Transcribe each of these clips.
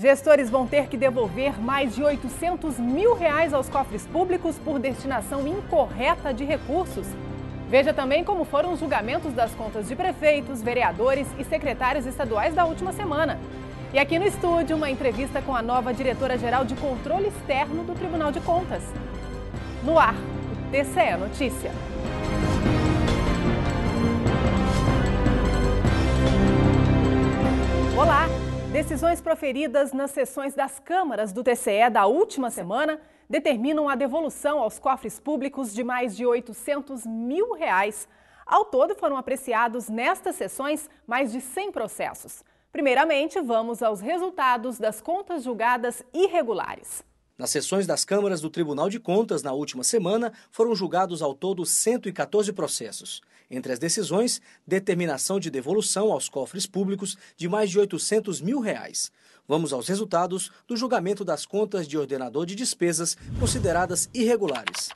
Gestores vão ter que devolver mais de 800 mil reais aos cofres públicos por destinação incorreta de recursos. Veja também como foram os julgamentos das contas de prefeitos, vereadores e secretários estaduais da última semana. E aqui no estúdio, uma entrevista com a nova diretora-geral de controle externo do Tribunal de Contas. No ar, TCE Notícia. Decisões proferidas nas sessões das câmaras do TCE da última semana determinam a devolução aos cofres públicos de mais de 800 mil reais. Ao todo, foram apreciados nestas sessões mais de 100 processos. Primeiramente, vamos aos resultados das contas julgadas irregulares. Nas sessões das câmaras do Tribunal de Contas na última semana, foram julgados ao todo 114 processos. Entre as decisões, determinação de devolução aos cofres públicos de mais de 800 mil reais. Vamos aos resultados do julgamento das contas de ordenador de despesas consideradas irregulares.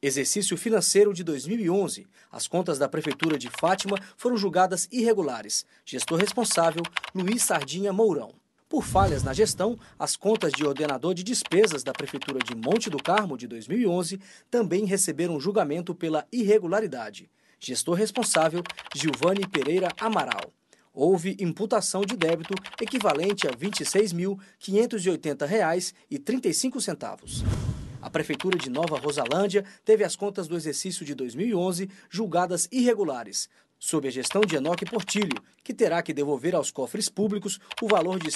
Exercício financeiro de 2011. As contas da Prefeitura de Fátima foram julgadas irregulares. Gestor responsável, Luiz Sardinha Mourão. Por falhas na gestão, as contas de ordenador de despesas da Prefeitura de Monte do Carmo de 2011 também receberam julgamento pela irregularidade. Gestor responsável, Gilvani Pereira Amaral houve imputação de débito equivalente a R$ 26.580,35. A Prefeitura de Nova Rosalândia teve as contas do exercício de 2011 julgadas irregulares, sob a gestão de Enoque Portilho, que terá que devolver aos cofres públicos o valor de R$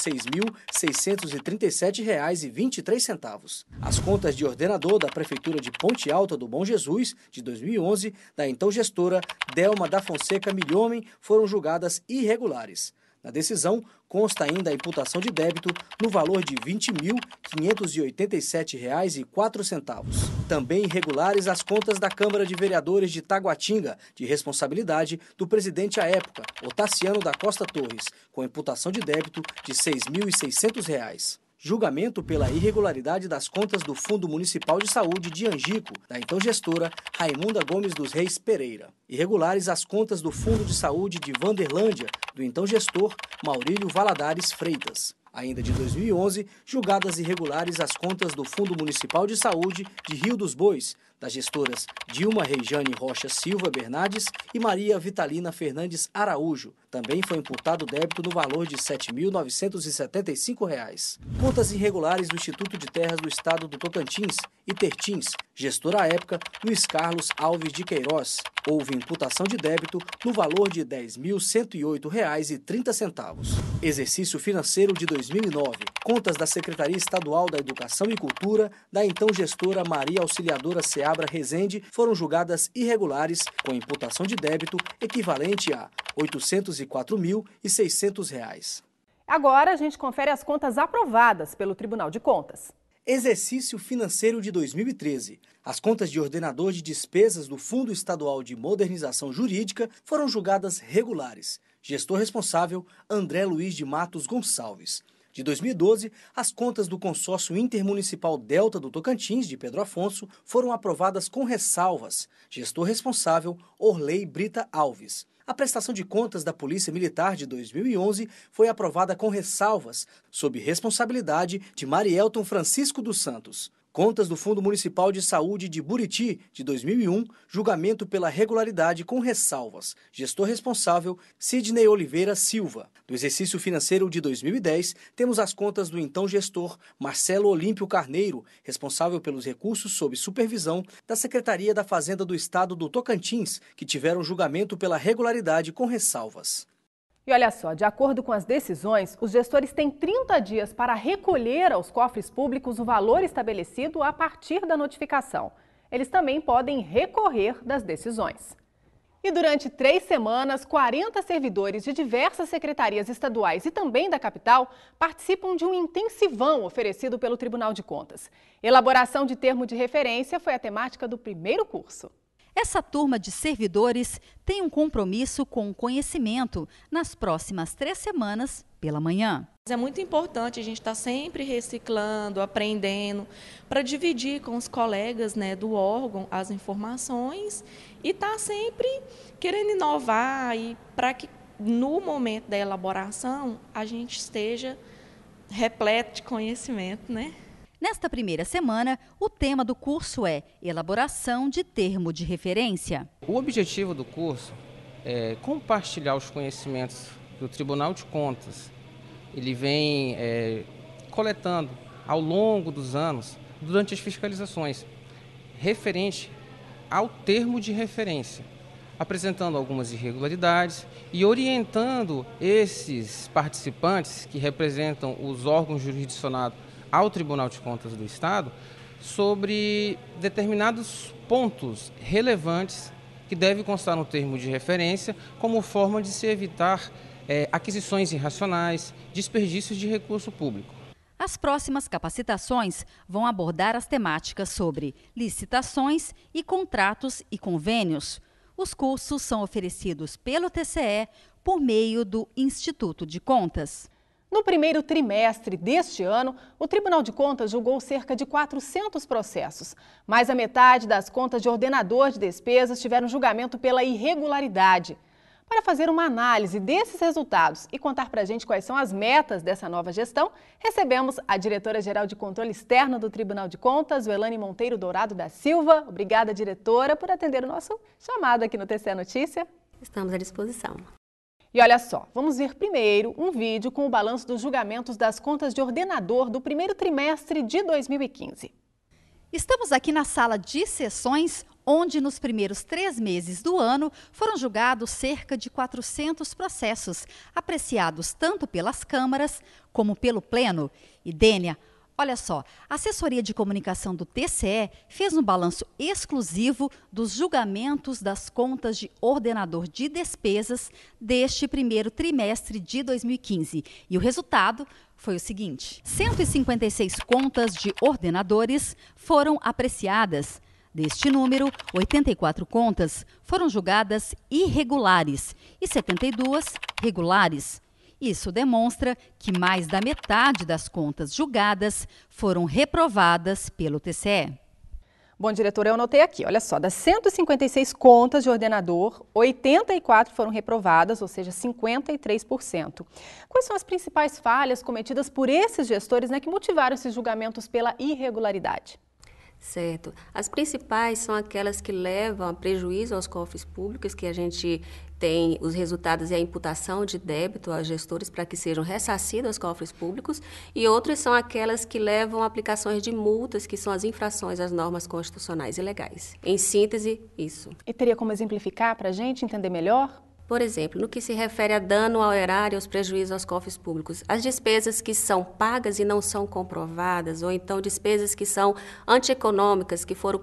6.637,23. As contas de ordenador da Prefeitura de Ponte Alta do Bom Jesus, de 2011, da então gestora Delma da Fonseca Milhomem, foram julgadas irregulares. Na decisão, consta ainda a imputação de débito no valor de R$ 20.587,04. Também irregulares as contas da Câmara de Vereadores de Taguatinga, de responsabilidade do presidente à época, Otaciano da Costa Torres, com imputação de débito de R$ 6.600 julgamento pela irregularidade das contas do Fundo Municipal de Saúde de Angico, da então gestora Raimunda Gomes dos Reis Pereira. Irregulares as contas do Fundo de Saúde de Vanderlândia, do então gestor Maurílio Valadares Freitas. Ainda de 2011, julgadas irregulares as contas do Fundo Municipal de Saúde de Rio dos Bois, das gestoras Dilma Rejane Rocha Silva Bernardes e Maria Vitalina Fernandes Araújo. Também foi imputado débito no valor de R$ 7.975. Contas irregulares do Instituto de Terras do Estado do Tocantins e Tertins, gestora à época Luiz Carlos Alves de Queiroz. Houve imputação de débito no valor de R$ 10.108,30. Exercício financeiro de 2009 contas da Secretaria Estadual da Educação e Cultura da então gestora Maria Auxiliadora Seabra Rezende foram julgadas irregulares com imputação de débito equivalente a R$ 804.600. Agora a gente confere as contas aprovadas pelo Tribunal de Contas. Exercício financeiro de 2013. As contas de ordenador de despesas do Fundo Estadual de Modernização Jurídica foram julgadas regulares. Gestor responsável, André Luiz de Matos Gonçalves. De 2012, as contas do consórcio intermunicipal Delta do Tocantins, de Pedro Afonso, foram aprovadas com ressalvas. Gestor responsável, Orley Brita Alves. A prestação de contas da Polícia Militar de 2011 foi aprovada com ressalvas, sob responsabilidade de Marielton Francisco dos Santos. Contas do Fundo Municipal de Saúde de Buriti, de 2001, julgamento pela regularidade com ressalvas. Gestor responsável, Sidney Oliveira Silva. Do exercício financeiro de 2010, temos as contas do então gestor Marcelo Olímpio Carneiro, responsável pelos recursos sob supervisão da Secretaria da Fazenda do Estado do Tocantins, que tiveram julgamento pela regularidade com ressalvas. E olha só, de acordo com as decisões, os gestores têm 30 dias para recolher aos cofres públicos o valor estabelecido a partir da notificação. Eles também podem recorrer das decisões. E durante três semanas, 40 servidores de diversas secretarias estaduais e também da capital participam de um intensivão oferecido pelo Tribunal de Contas. Elaboração de termo de referência foi a temática do primeiro curso. Essa turma de servidores tem um compromisso com o conhecimento nas próximas três semanas pela manhã. É muito importante a gente estar tá sempre reciclando, aprendendo, para dividir com os colegas né, do órgão as informações e estar tá sempre querendo inovar e para que no momento da elaboração a gente esteja repleto de conhecimento, né? Nesta primeira semana, o tema do curso é Elaboração de Termo de Referência. O objetivo do curso é compartilhar os conhecimentos que o Tribunal de Contas. Ele vem é, coletando ao longo dos anos, durante as fiscalizações, referente ao termo de referência, apresentando algumas irregularidades e orientando esses participantes que representam os órgãos jurisdicionados ao Tribunal de Contas do Estado sobre determinados pontos relevantes que deve constar no termo de referência como forma de se evitar é, aquisições irracionais, desperdícios de recurso público. As próximas capacitações vão abordar as temáticas sobre licitações e contratos e convênios. Os cursos são oferecidos pelo TCE por meio do Instituto de Contas. No primeiro trimestre deste ano, o Tribunal de Contas julgou cerca de 400 processos. Mais a metade das contas de ordenador de despesas tiveram julgamento pela irregularidade. Para fazer uma análise desses resultados e contar para a gente quais são as metas dessa nova gestão, recebemos a diretora-geral de Controle Externo do Tribunal de Contas, Elane Monteiro Dourado da Silva. Obrigada, diretora, por atender o nosso chamado aqui no TC Notícia. Estamos à disposição. E olha só, vamos ver primeiro um vídeo com o balanço dos julgamentos das contas de ordenador do primeiro trimestre de 2015. Estamos aqui na sala de sessões, onde nos primeiros três meses do ano foram julgados cerca de 400 processos, apreciados tanto pelas câmaras como pelo Pleno. E, Dênia, Olha só, a assessoria de comunicação do TCE fez um balanço exclusivo dos julgamentos das contas de ordenador de despesas deste primeiro trimestre de 2015. E o resultado foi o seguinte: 156 contas de ordenadores foram apreciadas. Deste número, 84 contas foram julgadas irregulares e 72 regulares. Isso demonstra que mais da metade das contas julgadas foram reprovadas pelo TCE. Bom, diretor, eu anotei aqui, olha só, das 156 contas de ordenador, 84 foram reprovadas, ou seja, 53%. Quais são as principais falhas cometidas por esses gestores né, que motivaram esses julgamentos pela irregularidade? Certo. As principais são aquelas que levam a prejuízo aos cofres públicos, que a gente tem os resultados e a imputação de débito aos gestores para que sejam ressarcidos aos cofres públicos, e outras são aquelas que levam aplicações de multas, que são as infrações às normas constitucionais e legais. Em síntese, isso. E teria como exemplificar para a gente entender melhor? Por exemplo, no que se refere a dano ao erário e aos prejuízos aos cofres públicos, as despesas que são pagas e não são comprovadas, ou então despesas que são antieconômicas, que foram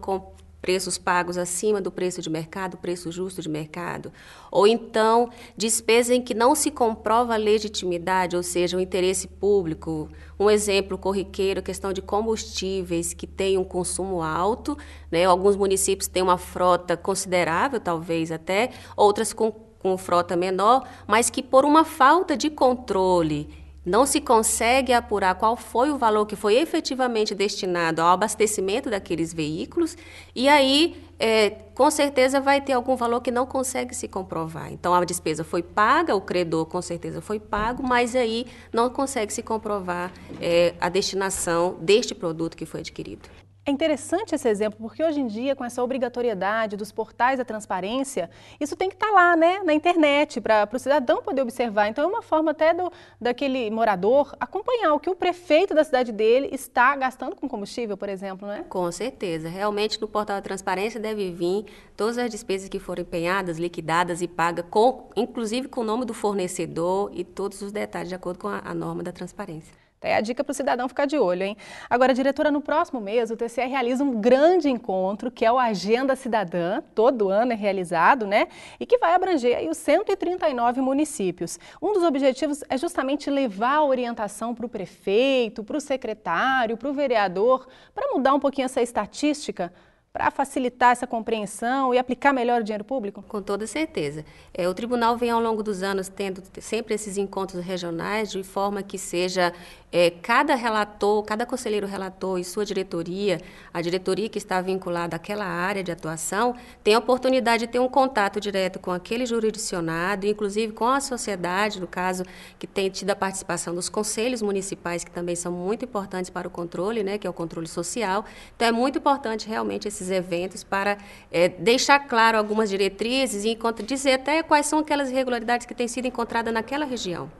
preços pagos acima do preço de mercado, preço justo de mercado, ou então despesa em que não se comprova a legitimidade, ou seja, o interesse público. Um exemplo corriqueiro, questão de combustíveis que tem um consumo alto, né? alguns municípios têm uma frota considerável, talvez até, outras com, com frota menor, mas que por uma falta de controle não se consegue apurar qual foi o valor que foi efetivamente destinado ao abastecimento daqueles veículos, e aí, é, com certeza, vai ter algum valor que não consegue se comprovar. Então, a despesa foi paga, o credor, com certeza, foi pago, mas aí não consegue se comprovar é, a destinação deste produto que foi adquirido. É interessante esse exemplo, porque hoje em dia, com essa obrigatoriedade dos portais da transparência, isso tem que estar tá lá, né, na internet, para o cidadão poder observar. Então, é uma forma até do, daquele morador acompanhar o que o prefeito da cidade dele está gastando com combustível, por exemplo, não é? Com certeza. Realmente, no portal da transparência deve vir todas as despesas que forem empenhadas, liquidadas e pagas, com, inclusive com o nome do fornecedor e todos os detalhes, de acordo com a, a norma da transparência. Tá é a dica para o cidadão ficar de olho, hein? Agora, diretora, no próximo mês o TCE realiza um grande encontro, que é o Agenda Cidadã, todo ano é realizado, né? E que vai abranger aí os 139 municípios. Um dos objetivos é justamente levar a orientação para o prefeito, para o secretário, para o vereador, para mudar um pouquinho essa estatística para facilitar essa compreensão e aplicar melhor o dinheiro público? Com toda certeza. É, o tribunal vem ao longo dos anos tendo sempre esses encontros regionais de forma que seja é, cada relator, cada conselheiro relator e sua diretoria, a diretoria que está vinculada àquela área de atuação, tem a oportunidade de ter um contato direto com aquele jurisdicionado, inclusive com a sociedade, no caso, que tem tido a participação dos conselhos municipais, que também são muito importantes para o controle, né, que é o controle social. Então, é muito importante realmente esses eventos para é, deixar claro algumas diretrizes e dizer até quais são aquelas irregularidades que têm sido encontradas naquela região.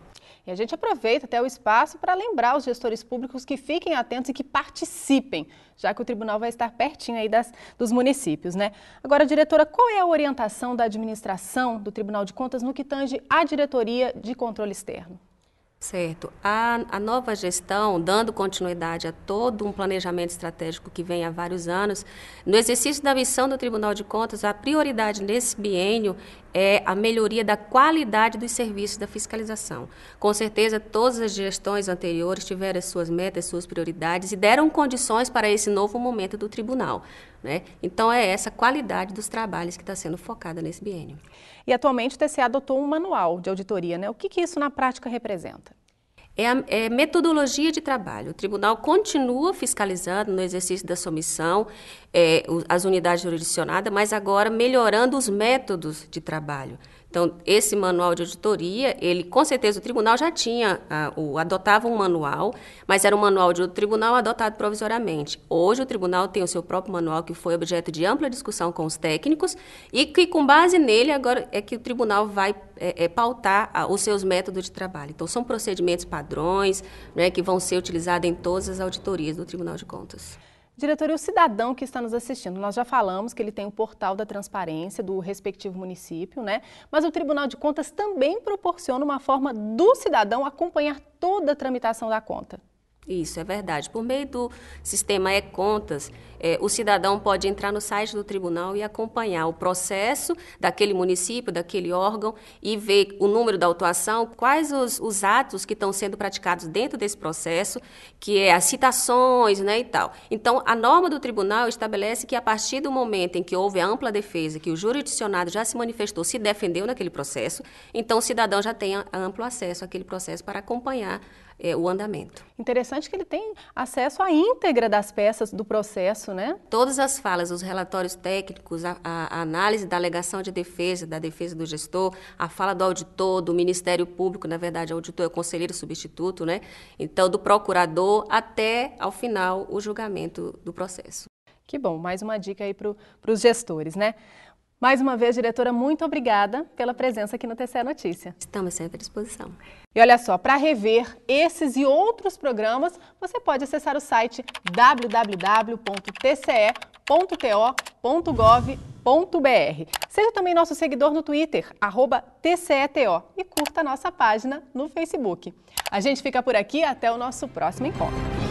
E a gente aproveita até o espaço para lembrar os gestores públicos que fiquem atentos e que participem, já que o tribunal vai estar pertinho aí das, dos municípios, né? Agora, diretora, qual é a orientação da administração do Tribunal de Contas no que tange à diretoria de controle externo? Certo. A, a, nova gestão, dando continuidade a todo um planejamento estratégico que vem há vários anos, no exercício da missão do Tribunal de Contas, a prioridade nesse biênio é a melhoria da qualidade dos serviços da fiscalização. Com certeza, todas as gestões anteriores tiveram suas metas, suas prioridades e deram condições para esse novo momento do tribunal. Né? Então, é essa qualidade dos trabalhos que está sendo focada nesse biênio. E atualmente o TCA adotou um manual de auditoria. Né? O que, que isso na prática representa? É, a, é metodologia de trabalho. O tribunal continua fiscalizando no exercício da submissão é, as unidades jurisdicionadas, mas agora melhorando os métodos de trabalho. Então, esse manual de auditoria, ele com certeza o tribunal já tinha, a, ah, o, adotava um manual, mas era um manual de outro tribunal adotado provisoriamente. Hoje o tribunal tem o seu próprio manual que foi objeto de ampla discussão com os técnicos e que com base nele agora é que o tribunal vai é, é, pautar a, ah, os seus métodos de trabalho. Então são procedimentos padrões né, que vão ser utilizados em todas as auditorias do Tribunal de Contas. Diretor, e o cidadão que está nos assistindo, nós já falamos que ele tem o portal da transparência do respectivo município, né? Mas o Tribunal de Contas também proporciona uma forma do cidadão acompanhar toda a tramitação da conta. Isso é verdade. Por meio do sistema e-contas, é, o cidadão pode entrar no site do tribunal e acompanhar o processo daquele município, daquele órgão e ver o número da autuação, quais os, os atos que estão sendo praticados dentro desse processo, que é as citações né, e tal. Então, a norma do tribunal estabelece que a partir do momento em que houve a ampla defesa, que o jurisdicionado já se manifestou, se defendeu naquele processo, então o cidadão já tem amplo acesso àquele processo para acompanhar é, o andamento. Interessante que ele tem acesso à íntegra das peças do processo, né? Todas as falas, os relatórios técnicos, a, a análise da alegação de defesa, da defesa do gestor, a fala do auditor, do Ministério Público, na verdade, auditor é o conselheiro substituto, né? Então, do procurador até, ao final, o julgamento do processo. Que bom, mais uma dica aí para os gestores, né? Mais uma vez, diretora, muito obrigada pela presença aqui no TCE Notícia. Estamos sempre à disposição. E olha só, para rever esses e outros programas, você pode acessar o site www.tce.to.gov.br. Seja também nosso seguidor no Twitter, TCETO, e curta a nossa página no Facebook. A gente fica por aqui, até o nosso próximo encontro.